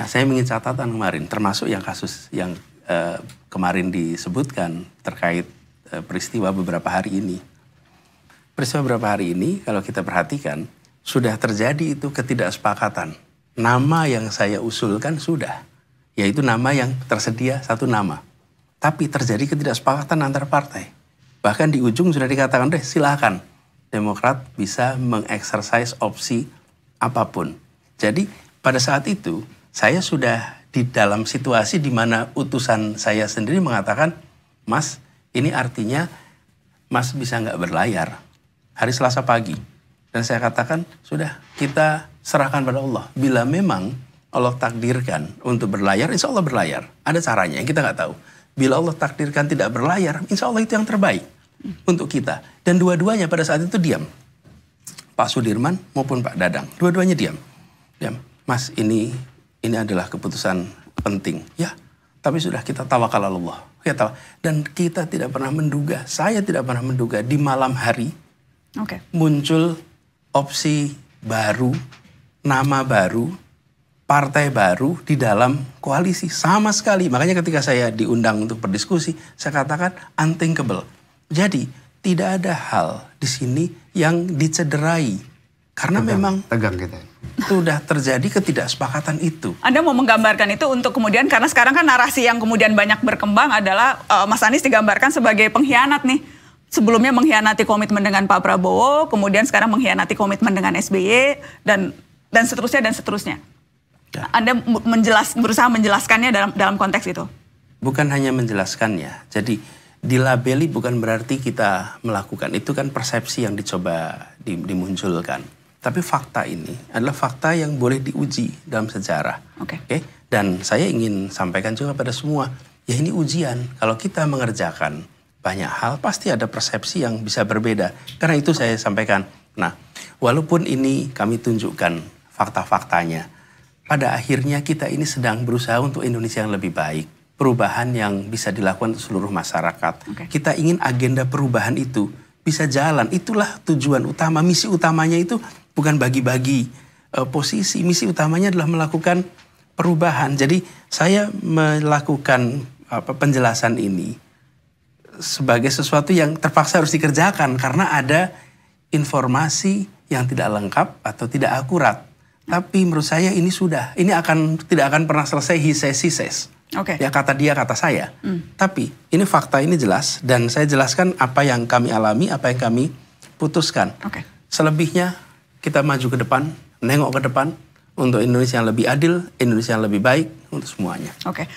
Nah, saya ingin catatan kemarin, termasuk yang kasus yang eh, kemarin disebutkan terkait eh, peristiwa beberapa hari ini. Peristiwa beberapa hari ini, kalau kita perhatikan, sudah terjadi itu ketidaksepakatan. Nama yang saya usulkan sudah, yaitu nama yang tersedia satu nama. Tapi terjadi ketidaksepakatan antar partai. Bahkan di ujung sudah dikatakan, deh silakan Demokrat bisa mengeksersais opsi apapun. Jadi pada saat itu saya sudah di dalam situasi di mana utusan saya sendiri mengatakan, Mas, ini artinya Mas bisa nggak berlayar hari Selasa pagi. Dan saya katakan, sudah kita serahkan pada Allah. Bila memang Allah takdirkan untuk berlayar, insya Allah berlayar. Ada caranya yang kita nggak tahu. Bila Allah takdirkan tidak berlayar, insya Allah itu yang terbaik untuk kita. Dan dua-duanya pada saat itu diam. Pak Sudirman maupun Pak Dadang, dua-duanya diam. Diam. Mas ini ini adalah keputusan penting. Ya, tapi sudah kita tawakal Allah. Kita ya, tawakal. Dan kita tidak pernah menduga, saya tidak pernah menduga di malam hari okay. muncul opsi baru, nama baru, partai baru di dalam koalisi sama sekali. Makanya ketika saya diundang untuk berdiskusi, saya katakan unthinkable. Jadi tidak ada hal di sini yang dicederai karena tegang, memang tegang kita itu sudah terjadi ketidaksepakatan itu. Anda mau menggambarkan itu untuk kemudian karena sekarang kan narasi yang kemudian banyak berkembang adalah uh, Mas Anies digambarkan sebagai pengkhianat nih. Sebelumnya mengkhianati komitmen dengan Pak Prabowo, kemudian sekarang mengkhianati komitmen dengan SBY dan dan seterusnya dan seterusnya. Ya. Anda menjelas berusaha menjelaskannya dalam dalam konteks itu. Bukan hanya menjelaskannya. Jadi dilabeli bukan berarti kita melakukan itu kan persepsi yang dicoba dimunculkan tapi fakta ini adalah fakta yang boleh diuji dalam sejarah. Oke. Okay. Okay? Dan saya ingin sampaikan juga pada semua, ya ini ujian. Kalau kita mengerjakan banyak hal, pasti ada persepsi yang bisa berbeda. Karena itu saya sampaikan. Nah, walaupun ini kami tunjukkan fakta-faktanya, pada akhirnya kita ini sedang berusaha untuk Indonesia yang lebih baik. Perubahan yang bisa dilakukan seluruh masyarakat. Okay. Kita ingin agenda perubahan itu bisa jalan. Itulah tujuan utama, misi utamanya itu bukan bagi-bagi uh, posisi. Misi utamanya adalah melakukan perubahan. Jadi saya melakukan apa penjelasan ini sebagai sesuatu yang terpaksa harus dikerjakan karena ada informasi yang tidak lengkap atau tidak akurat. Tapi menurut saya ini sudah, ini akan tidak akan pernah selesai hisesi ses. Oke. Okay. Ya kata dia kata saya. Mm. Tapi ini fakta ini jelas dan saya jelaskan apa yang kami alami, apa yang kami putuskan. Oke. Okay. Selebihnya kita maju ke depan, nengok ke depan untuk Indonesia yang lebih adil, Indonesia yang lebih baik untuk semuanya. Oke. Okay.